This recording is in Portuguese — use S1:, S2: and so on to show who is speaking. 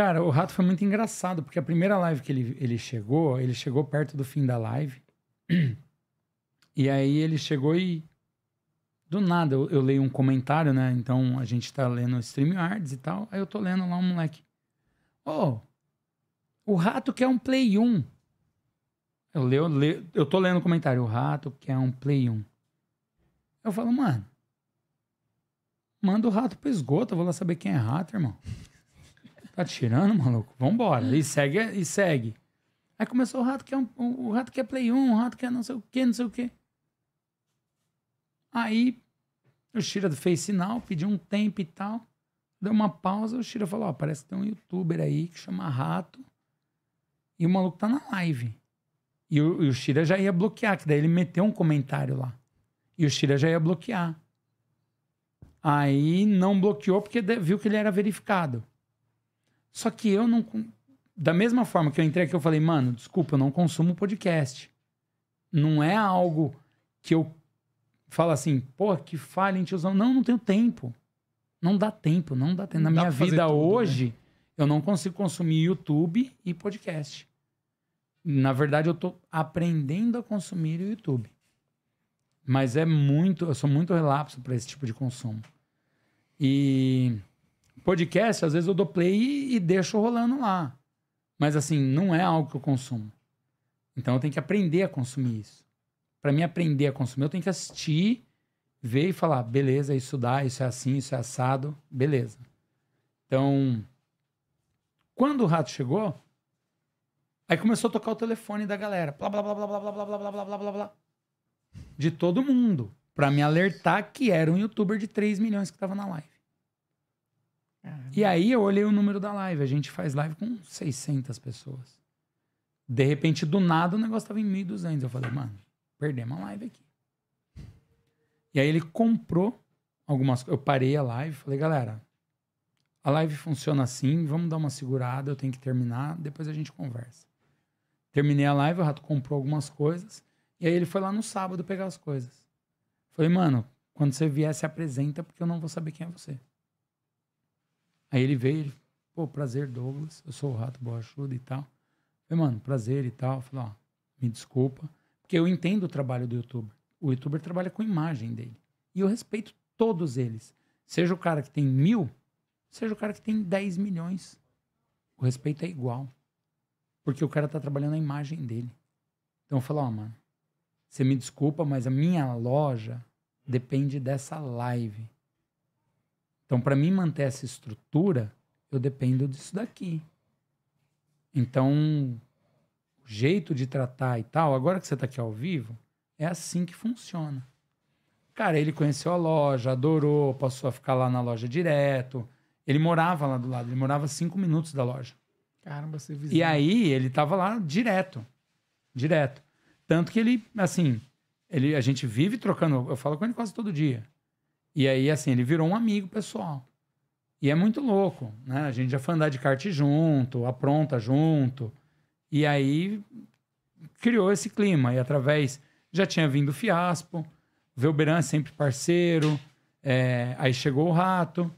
S1: Cara, o rato foi muito engraçado, porque a primeira live que ele, ele chegou, ele chegou perto do fim da live. E aí ele chegou e. Do nada, eu, eu leio um comentário, né? Então a gente tá lendo StreamYards e tal. Aí eu tô lendo lá um moleque. Ô, oh, o rato quer um Play 1. Eu, leio, leio, eu tô lendo o comentário. O rato quer um Play 1. Eu falo, mano. Manda o rato pro esgoto. Eu vou lá saber quem é rato, irmão. Tá tirando, maluco? Vambora. E segue, e segue. Aí começou o rato que é um, o rato que é play 1, o rato que é não sei o que, não sei o que. Aí o Shira do fez sinal, pediu um tempo e tal. Deu uma pausa, o Shira falou: Ó, oh, parece que tem um youtuber aí que chama Rato. E o maluco tá na live. E o, e o Shira já ia bloquear, que daí ele meteu um comentário lá. E o Shira já ia bloquear. Aí não bloqueou porque viu que ele era verificado. Só que eu não. Da mesma forma que eu entrei aqui, eu falei, mano, desculpa, eu não consumo podcast. Não é algo que eu falo assim, pô, que falha em tiozão. Não, não tenho tempo. Não dá tempo, não dá tempo. Na dá minha vida tudo, né? hoje, né? eu não consigo consumir YouTube e podcast. Na verdade, eu tô aprendendo a consumir o YouTube. Mas é muito, eu sou muito relapso para esse tipo de consumo. E podcast, às vezes eu dou play e, e deixo rolando lá. Mas assim, não é algo que eu consumo. Então eu tenho que aprender a consumir isso. Para mim aprender a consumir, eu tenho que assistir, ver e falar, beleza, isso dá, isso é assim, isso é assado, beleza. Então, quando o rato chegou, aí começou a tocar o telefone da galera, blá blá blá blá blá blá blá blá blá blá blá blá de todo mundo, para me alertar que era um youtuber de 3 milhões que tava na live. E aí eu olhei o número da live. A gente faz live com 600 pessoas. De repente, do nada, o negócio tava em 1.200. Eu falei, mano, perdemos a live aqui. E aí ele comprou algumas Eu parei a live, falei, galera, a live funciona assim, vamos dar uma segurada, eu tenho que terminar, depois a gente conversa. Terminei a live, o rato comprou algumas coisas, e aí ele foi lá no sábado pegar as coisas. Falei, mano, quando você vier, se apresenta, porque eu não vou saber quem é você. Aí ele veio, ele, pô, prazer, Douglas, eu sou o Rato Boa Borrachudo e tal. falei, mano, prazer e tal. falei, ó, me desculpa, porque eu entendo o trabalho do youtuber. O youtuber trabalha com imagem dele. E eu respeito todos eles. Seja o cara que tem mil, seja o cara que tem 10 milhões. O respeito é igual. Porque o cara tá trabalhando a imagem dele. Então eu falei, ó, oh, mano, você me desculpa, mas a minha loja depende dessa live. Então, para mim manter essa estrutura, eu dependo disso daqui. Então, o jeito de tratar e tal, agora que você está aqui ao vivo, é assim que funciona. Cara, ele conheceu a loja, adorou, passou a ficar lá na loja direto. Ele morava lá do lado, ele morava cinco minutos da loja. Caramba, você visita. E aí ele estava lá direto. Direto. Tanto que ele, assim, ele, a gente vive trocando. Eu falo com ele quase todo dia. E aí, assim, ele virou um amigo pessoal. E é muito louco, né? A gente já foi andar de kart junto, apronta junto. E aí criou esse clima. E através. Já tinha vindo o Fiaspo, Velberan é sempre parceiro. É, aí chegou o Rato.